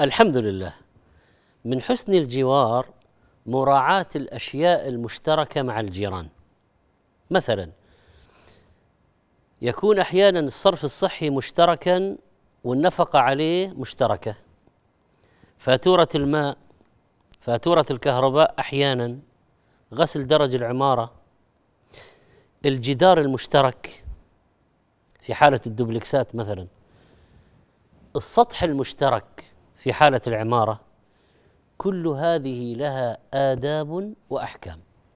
الحمد لله من حسن الجوار مراعاة الأشياء المشتركة مع الجيران مثلا يكون أحيانا الصرف الصحي مشتركا والنفقة عليه مشتركة فاتورة الماء فاتورة الكهرباء أحيانا غسل درج العمارة الجدار المشترك في حالة الدوبلكسات مثلا السطح المشترك في حالة العمارة كل هذه لها آداب وأحكام